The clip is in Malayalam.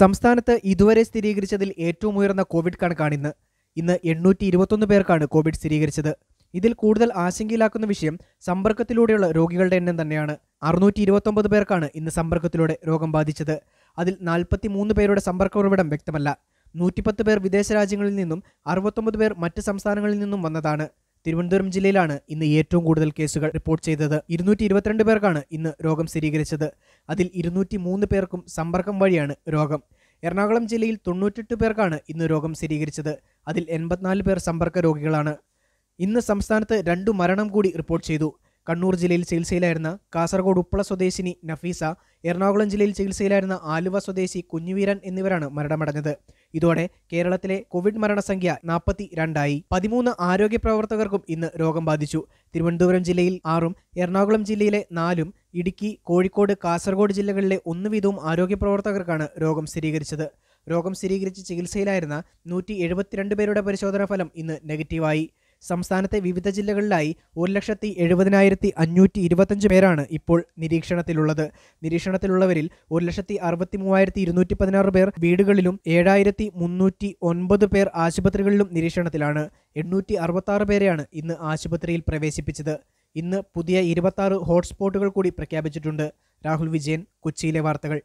സംസ്ഥാനത്ത് ഇതുവരെ സ്ഥിരീകരിച്ചതിൽ ഏറ്റവും ഉയർന്ന കോവിഡ് കണക്കാണ് ഇന്ന് ഇന്ന് എണ്ണൂറ്റി ഇരുപത്തൊന്ന് പേർക്കാണ് കോവിഡ് സ്ഥിരീകരിച്ചത് ഇതിൽ കൂടുതൽ ആശങ്കയിലാക്കുന്ന വിഷയം സമ്പർക്കത്തിലൂടെയുള്ള രോഗികളുടെ എണ്ണം തന്നെയാണ് അറുന്നൂറ്റി ഇരുപത്തൊമ്പത് പേർക്കാണ് ഇന്ന് സമ്പർക്കത്തിലൂടെ രോഗം ബാധിച്ചത് അതിൽ നാൽപ്പത്തി മൂന്ന് പേരുടെ സമ്പർക്ക ഉറവിടം വ്യക്തമല്ല നൂറ്റിപ്പത്ത് പേർ വിദേശ രാജ്യങ്ങളിൽ നിന്നും അറുപത്തൊമ്പത് പേർ മറ്റ് സംസ്ഥാനങ്ങളിൽ നിന്നും വന്നതാണ് തിരുവനന്തപുരം ജില്ലയിലാണ് ഇന്ന് ഏറ്റവും കൂടുതൽ കേസുകൾ റിപ്പോർട്ട് ചെയ്തത് ഇരുന്നൂറ്റി ഇരുപത്തിരണ്ട് പേർക്കാണ് ഇന്ന് രോഗം സ്ഥിരീകരിച്ചത് അതിൽ ഇരുന്നൂറ്റി മൂന്ന് പേർക്കും സമ്പർക്കം വഴിയാണ് രോഗം എറണാകുളം ജില്ലയിൽ തൊണ്ണൂറ്റെട്ട് പേർക്കാണ് ഇന്ന് രോഗം സ്ഥിരീകരിച്ചത് അതിൽ എൺപത്തിനാല് പേർ സമ്പർക്ക രോഗികളാണ് ഇന്ന് സംസ്ഥാനത്ത് രണ്ടു മരണം കൂടി റിപ്പോർട്ട് ചെയ്തു കണ്ണൂർ ജില്ലയിൽ ചികിത്സയിലായിരുന്ന കാസർഗോഡ് ഉപ്പള സ്വദേശിനി നഫീസ എറണാകുളം ജില്ലയിൽ ചികിത്സയിലായിരുന്ന ആലുവ സ്വദേശി കുഞ്ഞുവീരൻ എന്നിവരാണ് മരണമടഞ്ഞത് ഇതോടെ കേരളത്തിലെ കോവിഡ് മരണസംഖ്യ നാൽപ്പത്തി രണ്ടായി പതിമൂന്ന് ആരോഗ്യ പ്രവർത്തകർക്കും ഇന്ന് രോഗം ബാധിച്ചു തിരുവനന്തപുരം ജില്ലയിൽ ആറും എറണാകുളം ജില്ലയിലെ നാലും ഇടുക്കി കോഴിക്കോട് കാസർഗോഡ് ജില്ലകളിലെ ഒന്ന് വീതവും ആരോഗ്യ പ്രവർത്തകർക്കാണ് രോഗം സ്ഥിരീകരിച്ചത് രോഗം സ്ഥിരീകരിച്ച് ചികിത്സയിലായിരുന്ന നൂറ്റി എഴുപത്തിരണ്ട് പേരുടെ പരിശോധനാഫലം ഇന്ന് നെഗറ്റീവായി സംസ്ഥാനത്തെ വിവിധ ജില്ലകളിലായി ഒരു ലക്ഷത്തി എഴുപതിനായിരത്തി അഞ്ഞൂറ്റി ഇരുപത്തഞ്ച് പേരാണ് ഇപ്പോൾ നിരീക്ഷണത്തിലുള്ളത് നിരീക്ഷണത്തിലുള്ളവരിൽ ഒരു ലക്ഷത്തി അറുപത്തി മൂവായിരത്തി ഇരുന്നൂറ്റി പതിനാറ് പേർ വീടുകളിലും ഏഴായിരത്തി മുന്നൂറ്റി ഒൻപത് പേർ ആശുപത്രികളിലും നിരീക്ഷണത്തിലാണ് എണ്ണൂറ്റി അറുപത്താറ് പേരെയാണ് ഇന്ന് ആശുപത്രിയിൽ പ്രവേശിപ്പിച്ചത് ഇന്ന് പുതിയ ഇരുപത്താറ് ഹോട്ട്സ്പോട്ടുകൾ കൂടി പ്രഖ്യാപിച്ചിട്ടുണ്ട് രാഹുൽ വിജയൻ കൊച്ചിയിലെ വാർത്തകൾ